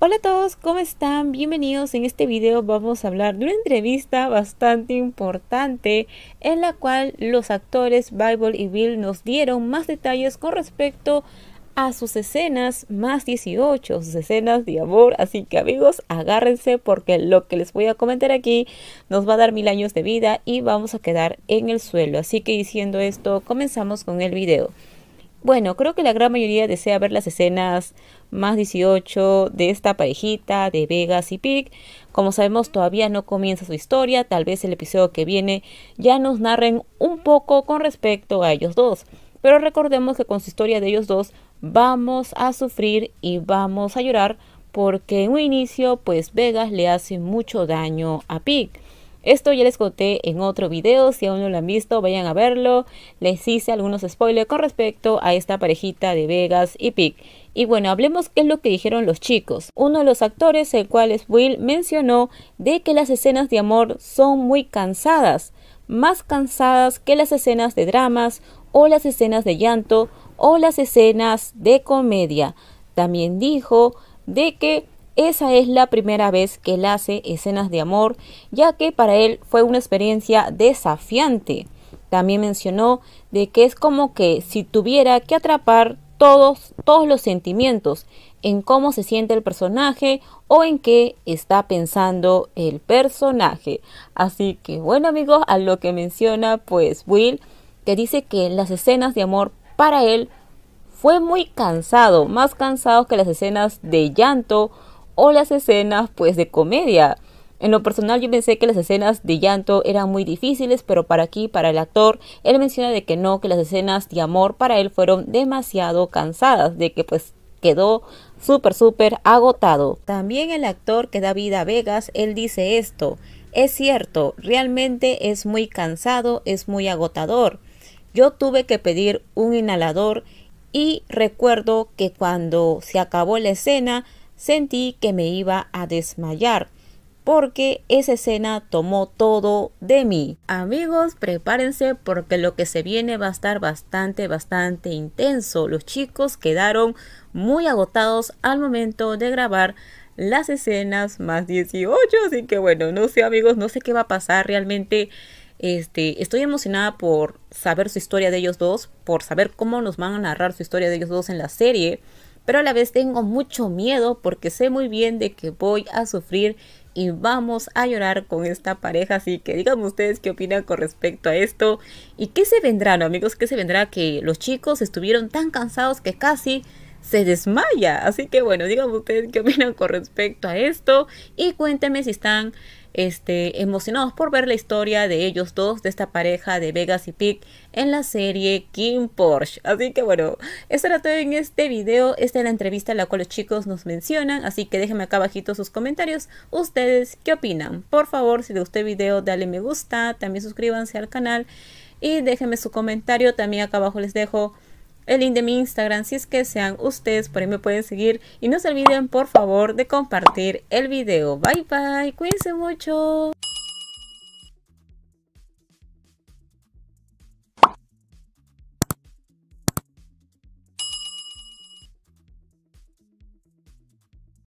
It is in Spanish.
Hola a todos, ¿cómo están? Bienvenidos. En este video vamos a hablar de una entrevista bastante importante en la cual los actores Bible y Bill nos dieron más detalles con respecto a sus escenas más 18, sus escenas de amor. Así que amigos, agárrense porque lo que les voy a comentar aquí nos va a dar mil años de vida y vamos a quedar en el suelo. Así que diciendo esto, comenzamos con el video. Bueno, creo que la gran mayoría desea ver las escenas más 18 de esta parejita de Vegas y Pig. Como sabemos, todavía no comienza su historia. Tal vez el episodio que viene ya nos narren un poco con respecto a ellos dos. Pero recordemos que con su historia de ellos dos vamos a sufrir y vamos a llorar porque en un inicio pues Vegas le hace mucho daño a Pig. Esto ya les conté en otro video, si aún no lo han visto, vayan a verlo. Les hice algunos spoilers con respecto a esta parejita de Vegas y Pick Y bueno, hablemos qué es lo que dijeron los chicos. Uno de los actores, el cual es Will, mencionó de que las escenas de amor son muy cansadas, más cansadas que las escenas de dramas o las escenas de llanto o las escenas de comedia. También dijo de que esa es la primera vez que él hace escenas de amor, ya que para él fue una experiencia desafiante. También mencionó de que es como que si tuviera que atrapar todos, todos los sentimientos en cómo se siente el personaje o en qué está pensando el personaje. Así que bueno amigos, a lo que menciona pues Will, que dice que las escenas de amor para él fue muy cansado, más cansado que las escenas de llanto o las escenas pues de comedia. En lo personal yo pensé que las escenas de llanto eran muy difíciles, pero para aquí, para el actor, él menciona de que no, que las escenas de amor para él fueron demasiado cansadas, de que pues quedó súper, súper agotado. También el actor que da vida a Vegas, él dice esto, es cierto, realmente es muy cansado, es muy agotador. Yo tuve que pedir un inhalador y recuerdo que cuando se acabó la escena, Sentí que me iba a desmayar porque esa escena tomó todo de mí. Amigos, prepárense porque lo que se viene va a estar bastante, bastante intenso. Los chicos quedaron muy agotados al momento de grabar las escenas más 18, así que bueno, no sé amigos, no sé qué va a pasar realmente. Este, estoy emocionada por saber su historia de ellos dos, por saber cómo nos van a narrar su historia de ellos dos en la serie pero a la vez tengo mucho miedo porque sé muy bien de que voy a sufrir y vamos a llorar con esta pareja. Así que díganme ustedes qué opinan con respecto a esto y qué se vendrá, amigos? ¿Qué se vendrá? Que los chicos estuvieron tan cansados que casi se desmaya. Así que bueno, díganme ustedes qué opinan con respecto a esto y cuéntenme si están este, emocionados por ver la historia de ellos dos, de esta pareja de Vegas y Pick en la serie King Porsche. Así que bueno, eso era todo en este video. Esta es la entrevista en la cual los chicos nos mencionan. Así que déjenme acá abajito sus comentarios. Ustedes, ¿qué opinan? Por favor, si les gustó el video, dale me gusta. También suscríbanse al canal. Y déjenme su comentario. También acá abajo les dejo el link de mi Instagram si es que sean ustedes, por ahí me pueden seguir y no se olviden por favor de compartir el video. Bye bye, cuídense mucho.